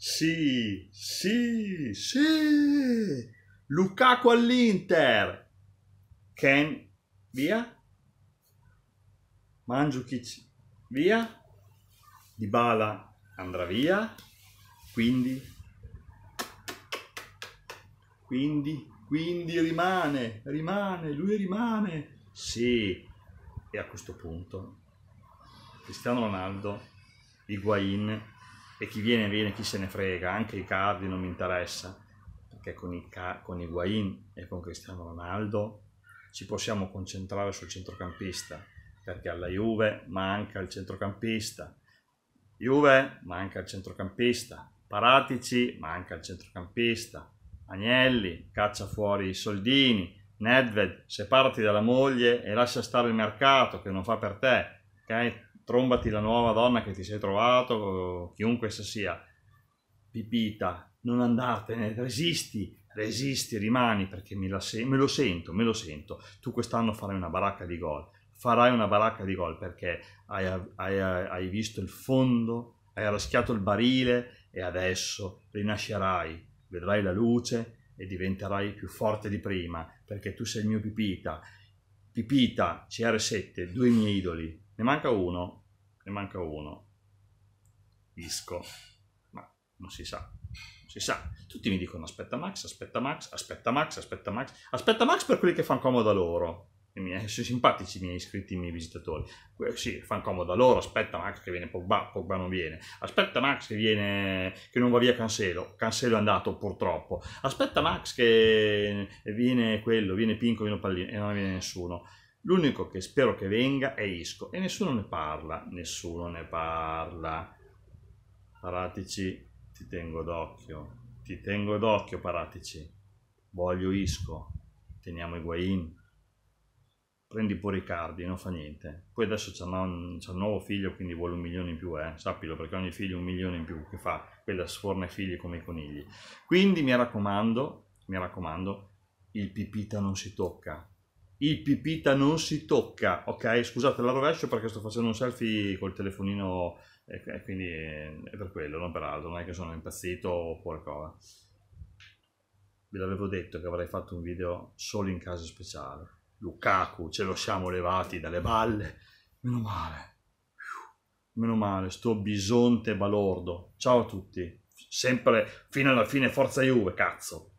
Sì, sì, sì. Lukaku all'Inter. Ken, via. Mandzukic, via. Dybala andrà via. Quindi, quindi, quindi rimane, rimane, lui rimane. Sì. E a questo punto, Cristiano Ronaldo, Higuain, e chi viene viene, chi se ne frega, anche i cardi non mi interessa, perché con, i, con Higuain e con Cristiano Ronaldo ci possiamo concentrare sul centrocampista, perché alla Juve manca il centrocampista, Juve manca il centrocampista, Paratici manca il centrocampista, Agnelli caccia fuori i soldini, Nedved separati dalla moglie e lascia stare il mercato che non fa per te, ok? trombati la nuova donna che ti sei trovato, chiunque essa sia, pipita, non andartene, resisti, resisti, rimani perché me, se- me, lo sento, me lo sento. Tu quest'anno farai una baracca di gol, farai una baracca di gol perché hai, hai, hai visto il fondo, hai raschiato il barile e adesso rinascerai, vedrai la luce e diventerai più forte di prima perché tu sei il mio pipita. Pipita, CR7, due miei idoli, ne manca uno ne manca uno. disco Ma non si sa. Non si sa. Tutti mi dicono aspetta Max, aspetta Max, aspetta Max, aspetta Max. Aspetta Max per quelli che fanno comodo a loro. I miei, sono simpatici i miei iscritti, i miei visitatori. Que- sì, fanno comodo a loro. Aspetta Max che viene Pogba, Pogba non viene. Aspetta Max che viene che non va via Cancelo. Cancelo è andato purtroppo. Aspetta Max che viene quello, viene Pinco, viene Pallino e eh, non viene nessuno. L'unico che spero che venga è Isco e nessuno ne parla, nessuno ne parla. Paratici, ti tengo d'occhio, ti tengo d'occhio Paratici. Voglio Isco, teniamo i guain. Prendi pure i cardi, non fa niente. Poi adesso c'è un, un, nuovo figlio, quindi vuole un milione in più, eh? sappilo, perché ogni figlio un milione in più che fa, quella sforna i figli come i conigli. Quindi mi raccomando, mi raccomando, il pipita non si tocca, il pipita non si tocca, ok? Scusate la rovescio perché sto facendo un selfie col telefonino e quindi è per quello, non per altro, non è che sono impazzito o qualcosa. Ve l'avevo detto che avrei fatto un video solo in casa speciale. Lukaku, ce lo siamo levati dalle balle, meno male. Meno male, sto bisonte balordo. Ciao a tutti, sempre fino alla fine forza Juve, cazzo.